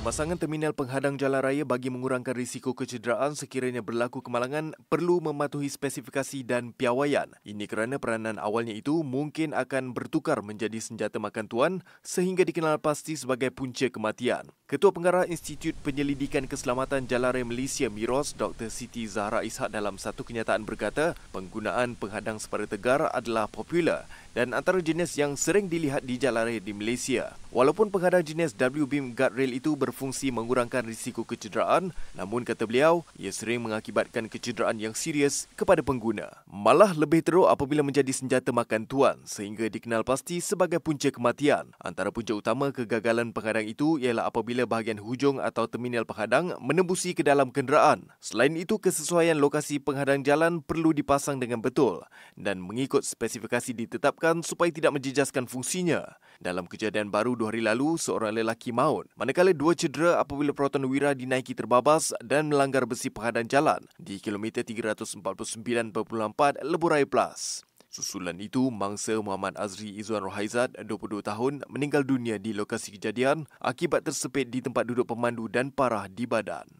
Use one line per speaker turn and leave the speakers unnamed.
Pemasangan terminal penghadang jalan raya bagi mengurangkan risiko kecederaan sekiranya berlaku kemalangan perlu mematuhi spesifikasi dan piawaian. Ini kerana peranan awalnya itu mungkin akan bertukar menjadi senjata makan tuan sehingga dikenal pasti sebagai punca kematian. Ketua Pengarah Institut Penyelidikan Keselamatan Jalan Raya Malaysia Miros Dr. Siti Zahra Ishak dalam satu kenyataan berkata penggunaan penghadang separa tegar adalah popular dan antara jenis yang sering dilihat di jalan raya di Malaysia. Walaupun penghadang jenis WBIM guardrail itu berfungsi mengurangkan risiko kecederaan, namun kata beliau, ia sering mengakibatkan kecederaan yang serius kepada pengguna. Malah lebih teruk apabila menjadi senjata makan tuan sehingga dikenal pasti sebagai punca kematian. Antara punca utama kegagalan penghadang itu ialah apabila bahagian hujung atau terminal penghadang menembusi ke dalam kenderaan. Selain itu, kesesuaian lokasi penghadang jalan perlu dipasang dengan betul dan mengikut spesifikasi ditetapkan supaya tidak menjejaskan fungsinya. Dalam kejadian baru Dua hari lalu seorang lelaki maut. Manakala dua cedera apabila peroton wira dinaiki terbabas dan melanggar besi penghadang jalan di kilometer 349.4 Leburai Plus. Susulan itu, mangsa Muhammad Azri Izzuan Rohaizat, 22 tahun, meninggal dunia di lokasi kejadian akibat tersepit di tempat duduk pemandu dan parah di badan.